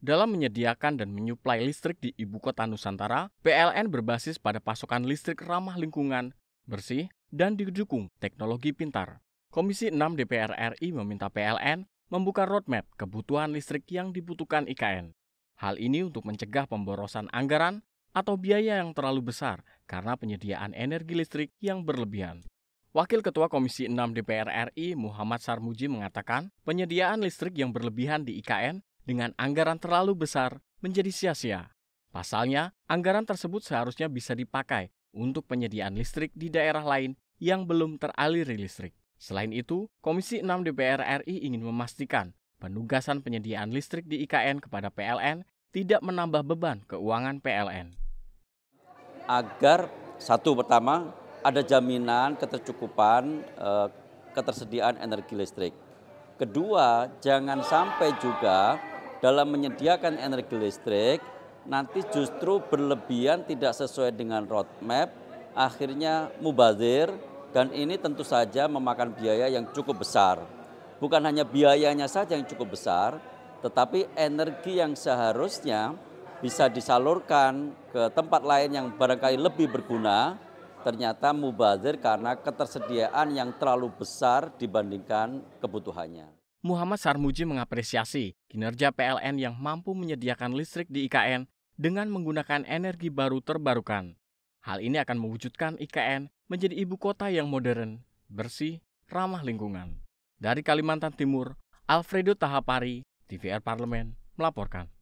Dalam menyediakan dan menyuplai listrik di ibu kota Nusantara, PLN berbasis pada pasokan listrik ramah lingkungan, bersih, dan didukung teknologi pintar. Komisi 6 DPR RI meminta PLN membuka roadmap kebutuhan listrik yang dibutuhkan IKN. Hal ini untuk mencegah pemborosan anggaran atau biaya yang terlalu besar karena penyediaan energi listrik yang berlebihan. Wakil Ketua Komisi 6 DPR RI Muhammad Sarmuji mengatakan, penyediaan listrik yang berlebihan di IKN dengan anggaran terlalu besar menjadi sia-sia. Pasalnya, anggaran tersebut seharusnya bisa dipakai untuk penyediaan listrik di daerah lain yang belum teraliri listrik. Selain itu, Komisi 6 DPR RI ingin memastikan penugasan penyediaan listrik di IKN kepada PLN tidak menambah beban keuangan PLN. Agar satu pertama ada jaminan ketercukupan eh, ketersediaan energi listrik. Kedua, jangan sampai juga dalam menyediakan energi listrik nanti justru berlebihan tidak sesuai dengan roadmap, akhirnya mubazir dan ini tentu saja memakan biaya yang cukup besar. Bukan hanya biayanya saja yang cukup besar, tetapi energi yang seharusnya bisa disalurkan ke tempat lain yang barangkali lebih berguna, ternyata mubazir karena ketersediaan yang terlalu besar dibandingkan kebutuhannya. Muhammad Sarmuji mengapresiasi kinerja PLN yang mampu menyediakan listrik di IKN dengan menggunakan energi baru terbarukan. Hal ini akan mewujudkan IKN menjadi ibu kota yang modern, bersih, ramah lingkungan. Dari Kalimantan Timur, Alfredo Tahapari, TVR Parlemen, melaporkan.